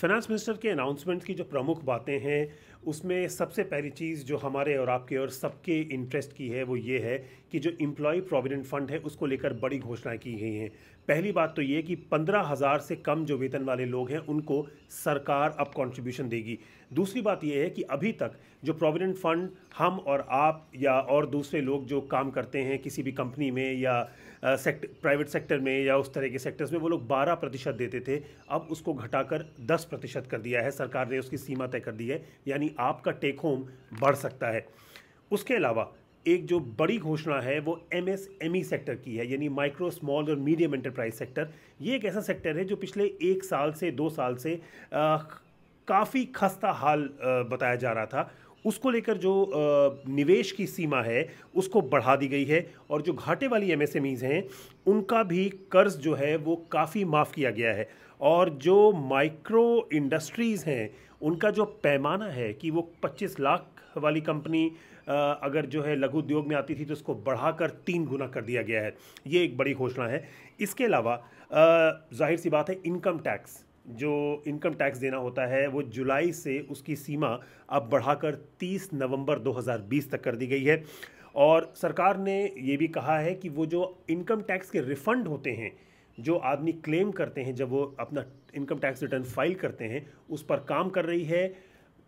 finance minister के announcement की जो प्रमुख बातें हैं उसमें सबसे पहली चीज़ जो हमारे और आपके और सबके इंटरेस्ट की है वो ये है कि जो इम्प्लॉय प्रोविडेंट फंड है उसको लेकर बड़ी घोषणाएं की गई हैं पहली बात तो ये कि पंद्रह हज़ार से कम जो वेतन वाले लोग हैं उनको सरकार अब कॉन्ट्रीब्यूशन देगी दूसरी बात यह है कि अभी तक जो प्रोविडेंट फंड हम और आप या और दूसरे लोग जो काम करते हैं किसी भी कंपनी में या सेक्ट प्राइवेट सेक्टर में या उस तरह के सेक्टर्स में वो लोग बारह प्रतिशत देते थे अब उसको घटाकर दस प्रतिशत कर दिया है सरकार ने उसकी सीमा तय कर दी है यानी आपका टेक होम बढ़ सकता है उसके अलावा एक जो बड़ी घोषणा है वो एमएसएमई सेक्टर e की है यानी माइक्रो स्मॉल और मीडियम एंटरप्राइज सेक्टर ये एक ऐसा सेक्टर है जो पिछले एक साल से दो साल से काफ़ी खस्ता हाल बताया जा रहा था उसको लेकर जो निवेश की सीमा है उसको बढ़ा दी गई है और जो घाटे वाली एम हैं उनका भी कर्ज जो है वो काफ़ी माफ़ किया गया है और जो माइक्रो इंडस्ट्रीज़ हैं उनका जो पैमाना है कि वो 25 लाख वाली कंपनी अगर जो है लघु उद्योग में आती थी तो उसको बढ़ाकर तीन गुना कर दिया गया है ये एक बड़ी घोषणा है इसके अलावा जाहिर सी बात है इनकम टैक्स जो इनकम टैक्स देना होता है वो जुलाई से उसकी सीमा अब बढ़ाकर 30 नवंबर 2020 तक कर दी गई है और सरकार ने ये भी कहा है कि वो जो इनकम टैक्स के रिफ़ंड होते हैं जो आदमी क्लेम करते हैं जब वो अपना इनकम टैक्स रिटर्न फाइल करते हैं उस पर काम कर रही है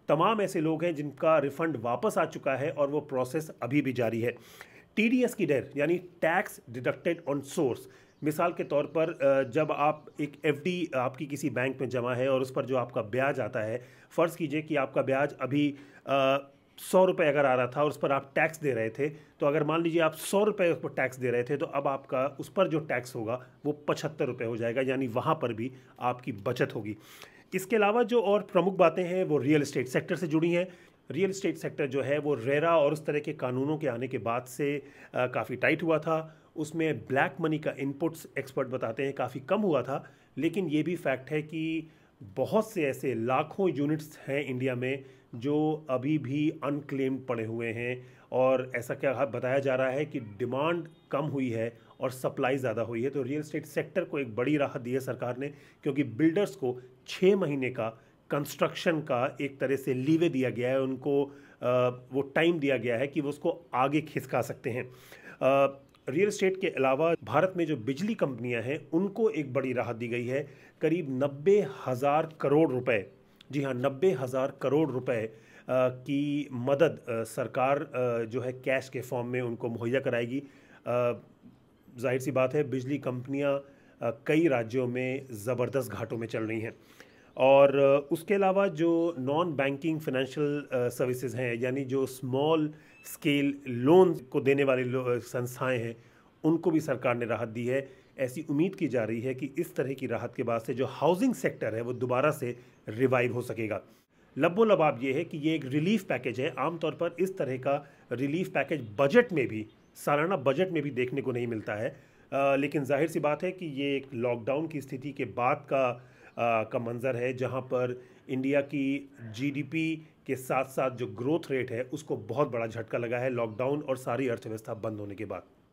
तमाम ऐसे लोग हैं जिनका रिफंड वापस आ चुका है और वो प्रोसेस अभी भी जारी है टी की डेर यानी टैक्स डिडक्टेड ऑन सोर्स मिसाल के तौर पर जब आप एक एफडी आपकी किसी बैंक में जमा है और उस पर जो आपका ब्याज आता है फ़र्ज़ कीजिए कि आपका ब्याज अभी सौ रुपये अगर आ रहा था और उस पर आप टैक्स दे रहे थे तो अगर मान लीजिए आप सौ रुपये उस पर टैक्स दे रहे थे तो अब आपका उस पर जो टैक्स होगा वो पचहत्तर रुपये हो जाएगा यानी वहाँ पर भी आपकी बचत होगी इसके अलावा जो और प्रमुख बातें हैं वो रियल इस्टेट सेक्टर से जुड़ी हैं रियल इस्टेट सेक्टर जो है वो रेरा और उस तरह के कानूनों के आने के बाद से काफ़ी टाइट हुआ था उसमें ब्लैक मनी का इनपुट्स एक्सपर्ट बताते हैं काफ़ी कम हुआ था लेकिन ये भी फैक्ट है कि बहुत से ऐसे लाखों यूनिट्स हैं इंडिया में जो अभी भी अनक्लेम्ड पड़े हुए हैं और ऐसा क्या बताया जा रहा है कि डिमांड कम हुई है और सप्लाई ज़्यादा हुई है तो रियल इस्टेट सेक्टर को एक बड़ी राहत दी है सरकार ने क्योंकि बिल्डर्स को छः महीने का कंस्ट्रक्शन का एक तरह से लीवे दिया गया है उनको आ, वो टाइम दिया गया है कि वो उसको आगे खिसका सकते हैं आ, रियल स्टेट के अलावा भारत में जो बिजली कंपनियां हैं उनको एक बड़ी राहत दी गई है करीब नब्बे हज़ार करोड़ रुपए जी हाँ नब्बे हज़ार करोड़ रुपए की मदद सरकार जो है कैश के फॉर्म में उनको मुहैया कराएगी जाहिर सी बात है बिजली कंपनियां कई राज्यों में ज़बरदस्त घाटों में चल रही हैं और उसके अलावा जो नॉन बैंकिंग फाइनेंशियल सर्विसेज हैं यानी जो स्मॉल स्केल लोन को देने वाले संस्थाएं हैं उनको भी सरकार ने राहत दी है ऐसी उम्मीद की जा रही है कि इस तरह की राहत के बाद से जो हाउसिंग सेक्टर है वो दोबारा से रिवाइव हो सकेगा लबो लबाब ये है कि ये एक रिलीफ पैकेज है आमतौर पर इस तरह का रिलीफ पैकेज बजट में भी सालाना बजट में भी देखने को नहीं मिलता है आ, लेकिन जाहिर सी बात है कि ये एक लॉकडाउन की स्थिति के बाद का का मंज़र है जहाँ पर इंडिया की जीडीपी के साथ साथ जो ग्रोथ रेट है उसको बहुत बड़ा झटका लगा है लॉकडाउन और सारी अर्थव्यवस्था बंद होने के बाद